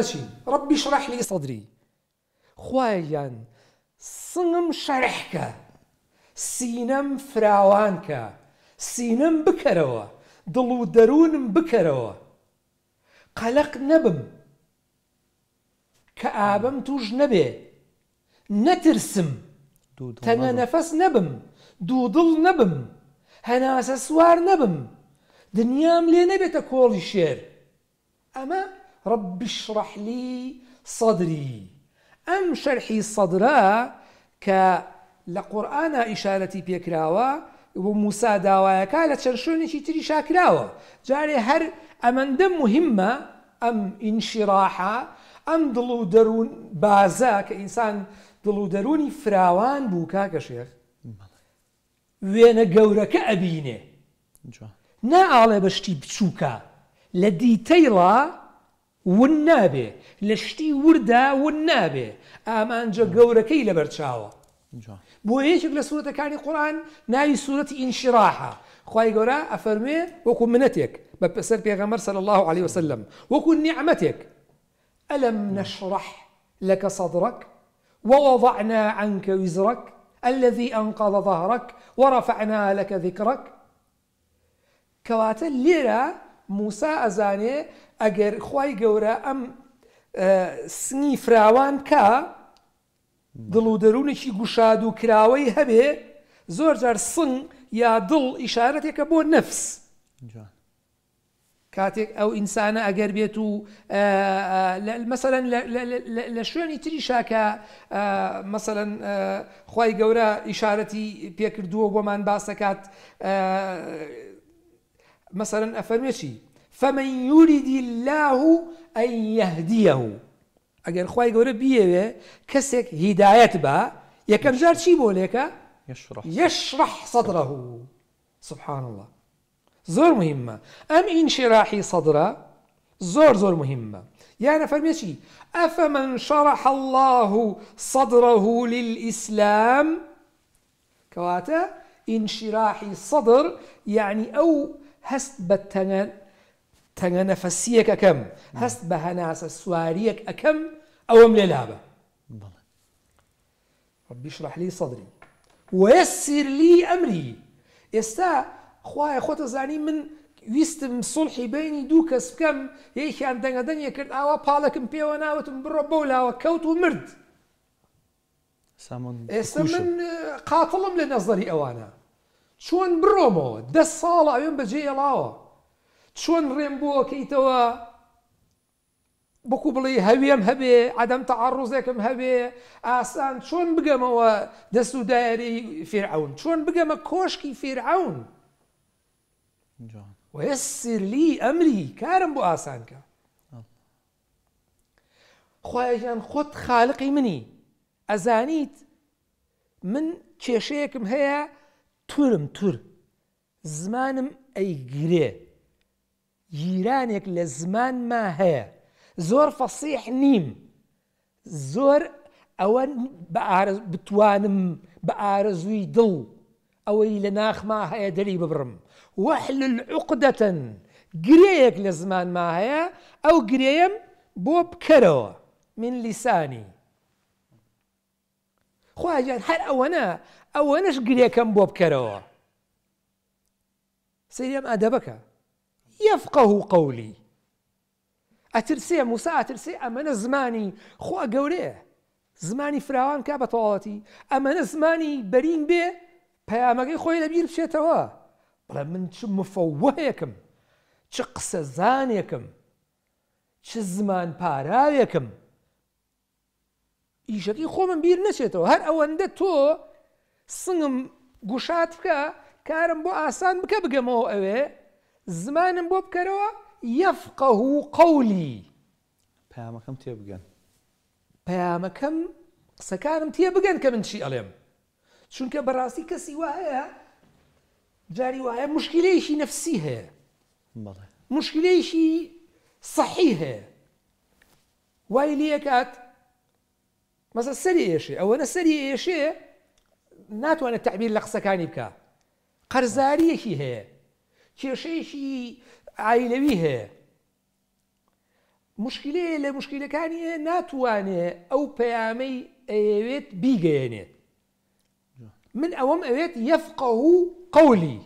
شي ربي شرح لي صدري خوایان سنم شرح کە سينم فراوان کە سینەم بکەرەوە دڵ و دەروونم بکەرەوە قەلق نەبم کە ئابم توش نەبێ نەترسم تەنە نەفەس نەبم دوو دڵ نەبم سوار نەبم دنیام لێ نەبێتە رب اشرح لي صدري ام شرحي صدرا ك لقران اشارتي بيكراوا وموسى بۆ كالا تشنشوني لە چەند جاري تری شاکراوە جارێ مهمه ام انشراحة ام دلو درون بازا كانسان دلو دروني فراوان بوكا كشيخ وين وێنە گەورەکە نا على بشتي بشوكا لدي تيلا ونابێ لشتي شتی وردا ون نابێ ئامانجە گەورەکەی لە بەرچاوە بۆ یەکێک لە سوورەتەکانی قورآن ناوی سوورەتی ئینشراحە خی گەورە ئەفەرمێ وەکو منەتێک بە پسەر پێغەمەر الله عليه وسلم وەکو نعمتك ألم نشرح لك صدرك ووضعنا عنك وزرك الذي أنقض ظهرك ورفعنا لك ذكرك كواتل ليرة موسا ئەزانێ ئەگەر خی گەورە ئەم سنی فراوان کا دڵ و دەروونێکی گوشاد و کراوەی هەبێ زۆر جار سنگ یا دڵ ئیشارەتێکە بۆ نفس کاتێک ئەو ئینسانە ئەگەر بێت و مەسەن لە شوێنی تری شاکە مەسەن خی گەورە ئیشارەتی پێکردووە بۆمان باسەکات مثلا افرمشي فمن يريد الله ان يهديه اگر خوای ئەگەر بیه گەورە بیەوێ کەسێک هیدایەت جار چی بۆ لێکە یشرح سەدرە سبحان الله زور مهمة أم ئینشراحی سەدرە زور زور مهمة يعني فرميشي أفمن شرح الله صدره للإسلام كواتا انشراح الصدر يعني أو هست هەست بە تەنگە نەفەسیەک ئەەکەم هەست بە أكم أو أم ئەوەم ربي اشرح لي صدري ويسر لي أمري ئێستا خوای خوت زاني من ویستم سڵحی بيني دوو کەس بکەم یەکیان دنيا کرد آوا پاڵەکەم پێوە ناوتم بڕۆ بەو لاوە کەوت و مرد ئێستا من قاتلم لنظري أوانا چۆن بڕۆمەوە دە ساڵ ئەوێن بەجێ هێڵاوە چۆن ڕێم بووەکەیتەوە بکو بڵێ هەویم هەبێ ئەدەم تەعاڕۆزێکم هەبێ ئاسان چۆن بگەمەوە دەست و دایری فێرعون چۆن بگەمە کۆشکی فێرعون وەسر لی ئەمری کارم بۆ ئاسانکە خۆیان خۆت خاڵقی منی ئەزانیت من کێشەیەکم هەیە تورم تور زمانم ئەیگرێ گیرانێک لە زمانما هەیە زۆر فەسیح نیم زۆر ئەوە بتوانم بە ئارزووی دڵ ئەوەی لە ناخما هەیە دەری ببرم وەحل عقدەتەن گرەیەک لە ما هەیە ئەو گرێم بۆ بکەرەوە من لیسانی خواجان هەر ئەوەنە ئەوەنەش گرێکم بۆ بکەرەوە سریم ئەدەبەکە أدبك يفقه قولي أترسي موسى أترسي ئەمەنە زمانی خوا گەورەیە زماني فراوان کا بە تەواڵەتی ئەمەنە زمانی بەرین بێ پەیامەکەی لبير لەبیر بچێتەوە بلا من چ مفەوەەیەکم تش قسە زانێکم چ زمان پاراوێکم ئیشەکەی خۆمم بیر نەچێتەوە هەر ئەوەندە تۆ سنگم گوشات بکە کارم بۆ ئاسان بکە بگەمەوە ئەوێ زمانم بۆ بکەرەوە یەفقە و قولی پامەکەم تێ بگەن پامەکەم قسەکانم تێ بگەن کە من چی ئەڵێم چونکە بەڕاستی کەسی وایە جاری وایە مشکلەیەشی نفسی هەیە مشکلەیەشی صحی هەیە وای لەکات مەسە سەری ئێشێ ئەوەنە سەری ئێشێ ناتوانێت تعبیر لە قسەکانی بکە قەرزاریەکی هەیە کێشەیەکی ئایلەوی هەیە مشکلێ لە مشکلەکانی ناتوانێت ئەو پەیامەی ئەوێت بیگەێنێت من ئەوەم ئەوێت یفقه قولی